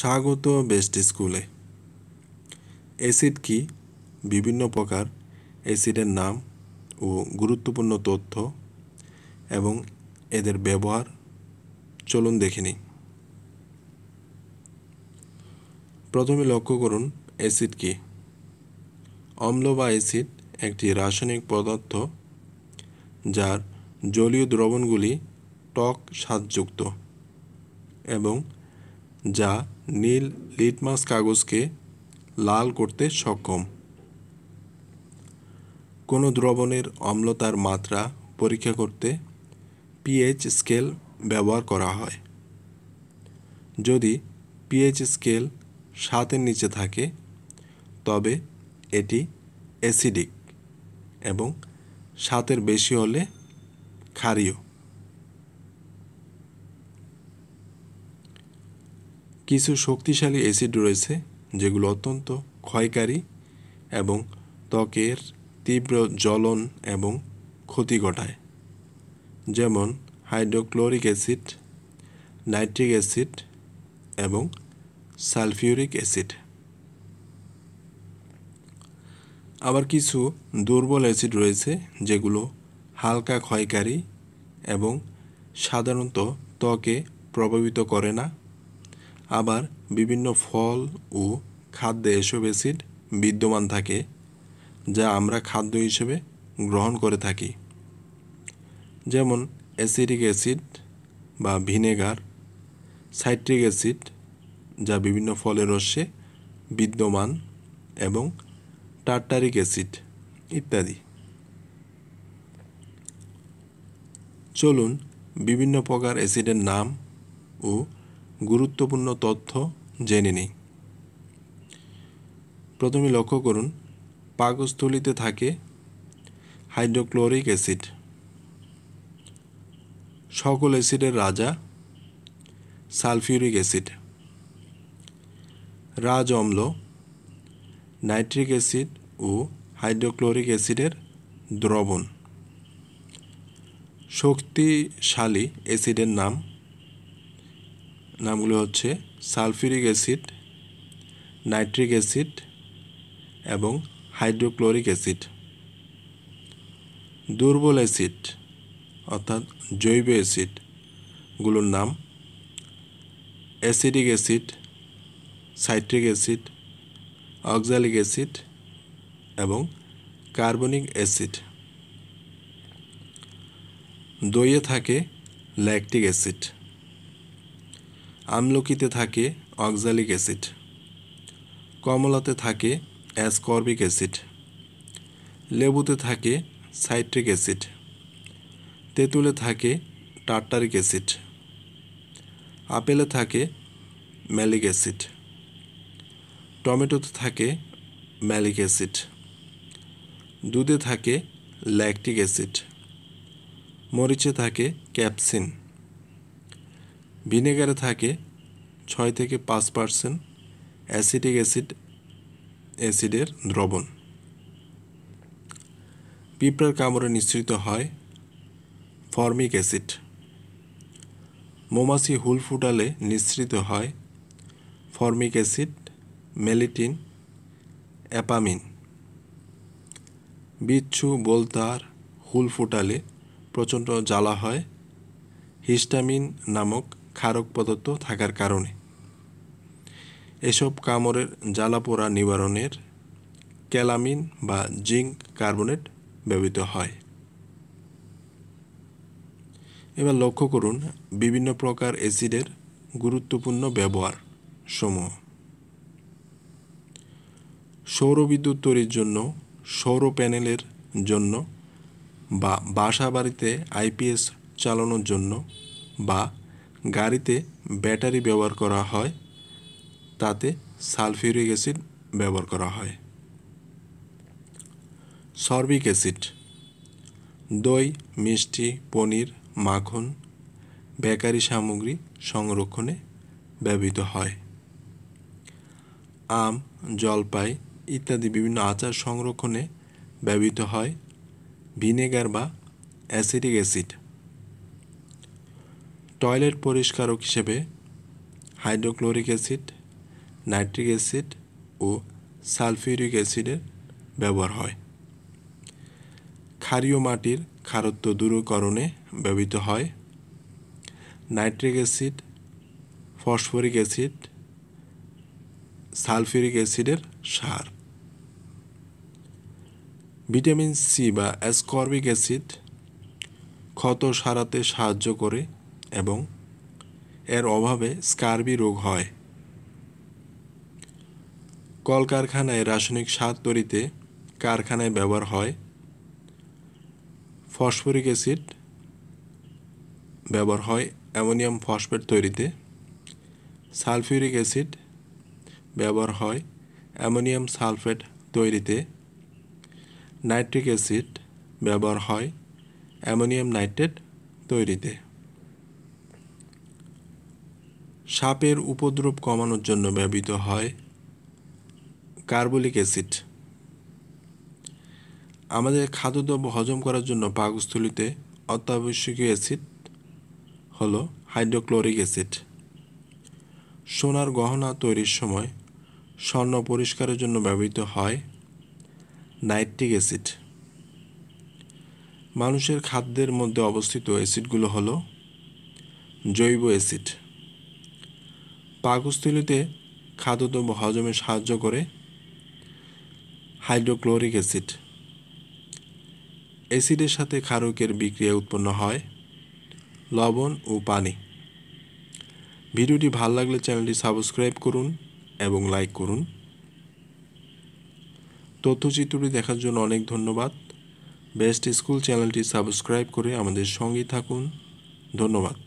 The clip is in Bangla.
স্বাগত বেস্ট স্কুলে অ্যাসিড কি বিভিন্ন প্রকার অ্যাসিডের নাম ও গুরুত্বপূর্ণ তথ্য এবং এদের ব্যবহার চলুন দেখে নিই প্রথমে লক্ষ্য করুন অ্যাসিড কি অম্ল বা অ্যাসিড একটি রাসায়নিক পদার্থ যার জলীয় দ্রবণগুলি টক স্বাদযুক্ত এবং যা নীল লিটমাস কাগজকে লাল করতে সক্ষম কোনো দ্রবণের অম্লতার মাত্রা পরীক্ষা করতে পিএইচ স্কেল ব্যবহার করা হয় যদি পিএইচ স্কেল সাতের নিচে থাকে তবে এটি অ্যাসিডিক এবং সাতের বেশি হলে ক্ষারীয় কিছু শক্তিশালী অ্যাসিড রয়েছে যেগুলো অত্যন্ত ক্ষয়কারী এবং ত্বকের তীব্র জ্বলন এবং ক্ষতি ঘটায় যেমন হাইড্রোক্লোরিক অ্যাসিড নাইট্রিক অ্যাসিড এবং সালফিউরিক অ্যাসিড আবার কিছু দুর্বল অ্যাসিড রয়েছে যেগুলো হালকা ক্ষয়কারী এবং সাধারণত ত্বকে প্রভাবিত করে না আবার বিভিন্ন ফল ও খাদ্যে এসব অ্যাসিড বিদ্যমান থাকে যা আমরা খাদ্য হিসেবে গ্রহণ করে থাকি যেমন অ্যাসিডিক অ্যাসিড বা ভিনেগার সাইট্রিক অ্যাসিড যা বিভিন্ন ফলের রসে বিদ্যমান এবং টার্টারিক অ্যাসিড ইত্যাদি চলুন বিভিন্ন প্রকার অ্যাসিডের নাম ও গুরুত্বপূর্ণ তথ্য জেনে নিই প্রথমে লক্ষ্য করুন পাকস্থলিতে থাকে হাইড্রোক্লোরিক অ্যাসিড সকল অ্যাসিডের রাজা সালফিউরিক অ্যাসিড রাজ অম্ল নাইট্রিক অ্যাসিড ও হাইড্রোক্লোরিক অ্যাসিডের দ্রবণ শক্তিশালী অ্যাসিডের নাম নামগুলো হচ্ছে সালফিউরিক অ্যাসিড নাইট্রিক অ্যাসিড এবং হাইড্রোক্লোরিক অ্যাসিড দুর্বল অ্যাসিড অর্থাৎ জৈব অ্যাসিডগুলোর নাম acidic acid citric acid oxalic acid এবং কার্বনিক অ্যাসিড দইয়ে থাকে ল্যাকটিক অ্যাসিড আমলকিতে থাকে অক্সালিক অ্যাসিড কমলাতে থাকে অ্যাসকর্বিক অ্যাসিড লেবুতে থাকে সাইট্রিক অ্যাসিড তেঁতুলে থাকে টার্টারিক অ্যাসিড আপেলে থাকে ম্যালিক অ্যাসিড টমেটোতে থাকে ম্যালিক অ্যাসিড দুধে থাকে ল্যাকটিক অ্যাসিড মরিচে থাকে ক্যাপসিন ভিনেগারে থাকে ছয় থেকে পাঁচ পার্সেন্ট অ্যাসিটিক অ্যাসিড অ্যাসিডের দ্রবণ পিঁপড়ার কামড়ে নিঃসৃত হয় ফর্মিক অ্যাসিড মোমাসি হুল ফুটালে নিঃসৃত হয় ফর্মিক অ্যাসিড মেলিটিন অ্যাপামিন বিচ্ছু বোলতার হুল ফুটালে প্রচণ্ড জ্বালা হয় হিস্টামিন নামক ক্ষারক পদার্থ থাকার কারণে এসব কামড়ের জ্বালাপোড়া নিবারণের ক্যালামিন বা জিঙ্ক কার্বনেট ব্যবহৃত হয় এবার লক্ষ্য করুন বিভিন্ন প্রকার অ্যাসিডের গুরুত্বপূর্ণ ব্যবহার সমূহ সৌরবিদ্যুৎ তৈরির জন্য সৌর প্যানেলের জন্য বা বাসা বাড়িতে আইপিএস চালানোর জন্য বা গাড়িতে ব্যাটারি ব্যবহার করা হয় তাতে সালফিউরিক অ্যাসিড ব্যবহার করা হয় সর্বিক অ্যাসিড দই মিষ্টি পনির মাখন বেকারি সামগ্রী সংরক্ষণে ব্যবহৃত হয় আম জলপাই ইত্যাদি বিভিন্ন আচার সংরক্ষণে ব্যবহৃত হয় ভিনেগার বা অ্যাসিডিক অ্যাসিড টয়লেট পরিষ্কারক হিসেবে হাইড্রোক্লোরিক অ্যাসিড নাইট্রিক অ্যাসিড ও সালফিউরিক অ্যাসিডের ব্যবহার হয় ক্ষারীয় মাটির খারত্ব দূরকরণে ব্যবহৃত হয় nitric acid phosphoric acid sulphuric অ্যাসিডের সার ভিটামিন সি বা অ্যাসকর্বিক অ্যাসিড ক্ষত সারাতে সাহায্য করে এবং এর অভাবে স্কার্বি রোগ হয় কলকারখানায় রাসায়নিক সার তৈরিতে কারখানায় ব্যবহার হয় ফসফরিক অ্যাসিড ব্যবহার হয় অ্যামোনিয়াম ফসফেট তৈরিতে সালফিউরিক অ্যাসিড ব্যবহার হয় অ্যামোনিয়াম সালফেট তৈরিতে নাইট্রিক অ্যাসিড ব্যবহার হয় অ্যামোনিয়াম নাইট্রেট তৈরিতে সাপের উপদ্রব কমানোর জন্য ব্যবহৃত হয় কার্বলিক অ্যাসিড আমাদের খাদ্যদ্রব্য হজম করার জন্য পাকস্থলিতে অত্যাবশ্যকীয় অ্যাসিড হল হাইড্রোক্লোরিক অ্যাসিড সোনার গহনা তৈরির সময় স্বর্ণ পরিষ্কারের জন্য ব্যবহৃত হয় নাইট্রিক অ্যাসিড মানুষের খাদ্যের মধ্যে অবস্থিত অ্যাসিডগুলো হলো জৈব অ্যাসিড পাকস্থলীতে খাদ্যদ্রব্য হজমে সাহায্য করে হাইড্রোক্লোরিক অ্যাসিড অ্যাসিডের সাথে ক্ষারকের বিক্রিয়া উৎপন্ন হয় লবণ ও পানি ভিডিওটি ভাল লাগলে চ্যানেলটি সাবস্ক্রাইব করুন এবং লাইক করুন তথ্যচিত্রটি দেখার জন্য অনেক ধন্যবাদ বেস্ট স্কুল চ্যানেলটি সাবস্ক্রাইব করে আমাদের সঙ্গেই থাকুন ধন্যবাদ